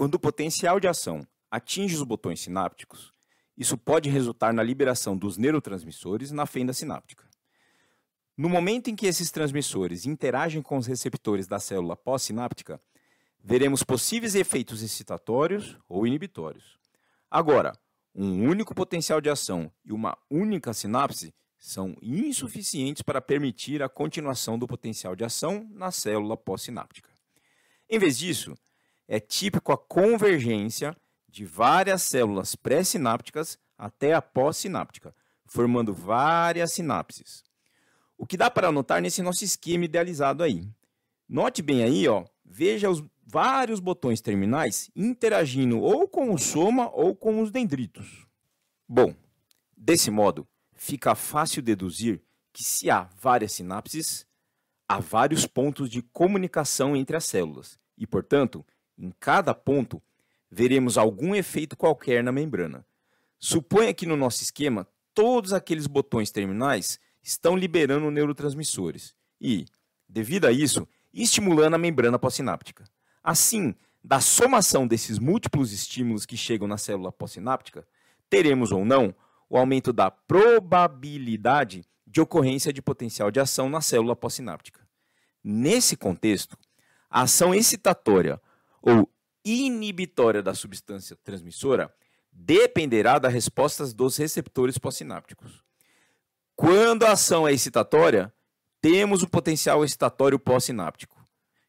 Quando o potencial de ação atinge os botões sinápticos, isso pode resultar na liberação dos neurotransmissores na fenda sináptica. No momento em que esses transmissores interagem com os receptores da célula pós-sináptica, veremos possíveis efeitos excitatórios ou inibitórios. Agora, um único potencial de ação e uma única sinapse são insuficientes para permitir a continuação do potencial de ação na célula pós-sináptica. Em vez disso, é típico a convergência de várias células pré-sinápticas até a pós-sináptica, formando várias sinapses. O que dá para notar nesse nosso esquema idealizado aí? Note bem aí, ó, veja os vários botões terminais interagindo ou com o soma ou com os dendritos. Bom, desse modo, fica fácil deduzir que se há várias sinapses, há vários pontos de comunicação entre as células e, portanto, em cada ponto, veremos algum efeito qualquer na membrana. Suponha que no nosso esquema, todos aqueles botões terminais estão liberando neurotransmissores e, devido a isso, estimulando a membrana pós-sináptica. Assim, da somação desses múltiplos estímulos que chegam na célula pós-sináptica, teremos ou não o aumento da probabilidade de ocorrência de potencial de ação na célula pós-sináptica. Nesse contexto, a ação excitatória ou inibitória da substância transmissora dependerá das respostas dos receptores pós-sinápticos. Quando a ação é excitatória, temos o potencial excitatório pós-sináptico,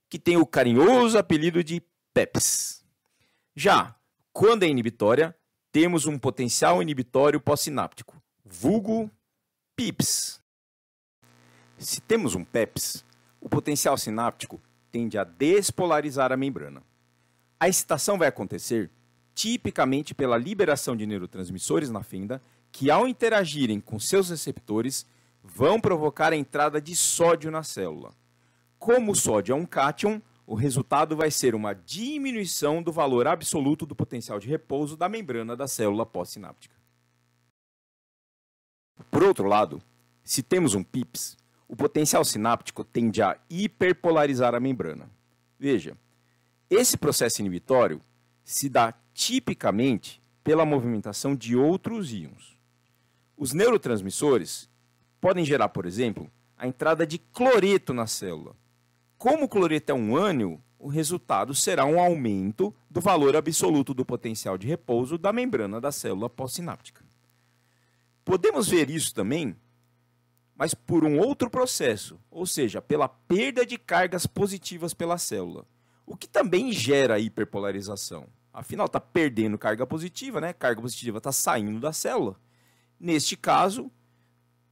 que tem o carinhoso apelido de PEPs. Já quando é inibitória, temos um potencial inibitório pós-sináptico, vulgo PIPs. Se temos um PEPs, o potencial sináptico tende a despolarizar a membrana. A excitação vai acontecer tipicamente pela liberação de neurotransmissores na fenda, que ao interagirem com seus receptores, vão provocar a entrada de sódio na célula. Como o sódio é um cátion, o resultado vai ser uma diminuição do valor absoluto do potencial de repouso da membrana da célula pós-sináptica. Por outro lado, se temos um PIPS, o potencial sináptico tende a hiperpolarizar a membrana. Veja, esse processo inibitório se dá tipicamente pela movimentação de outros íons. Os neurotransmissores podem gerar, por exemplo, a entrada de cloreto na célula. Como o cloreto é um ânion, o resultado será um aumento do valor absoluto do potencial de repouso da membrana da célula pós-sináptica. Podemos ver isso também, mas por um outro processo, ou seja, pela perda de cargas positivas pela célula. O que também gera hiperpolarização. Afinal, está perdendo carga positiva, né? Carga positiva está saindo da célula. Neste caso,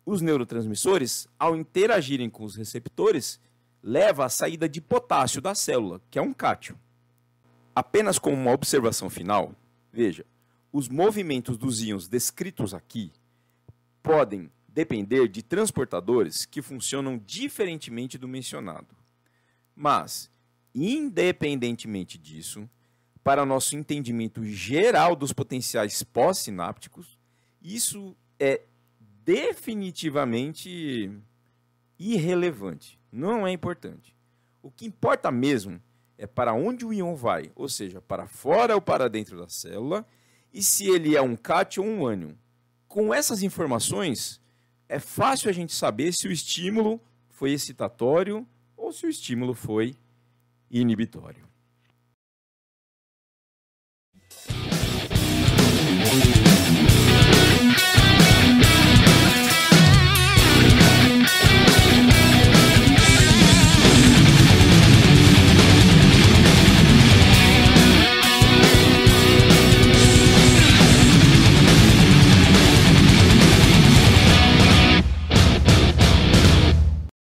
os neurotransmissores, ao interagirem com os receptores, leva à saída de potássio da célula, que é um cátion. Apenas como uma observação final, veja, os movimentos dos íons descritos aqui podem depender de transportadores que funcionam diferentemente do mencionado. Mas, Independentemente disso, para nosso entendimento geral dos potenciais pós-sinápticos, isso é definitivamente irrelevante, não é importante. O que importa mesmo é para onde o íon vai, ou seja, para fora ou para dentro da célula, e se ele é um cátion ou um ânion. Com essas informações, é fácil a gente saber se o estímulo foi excitatório ou se o estímulo foi inibitório.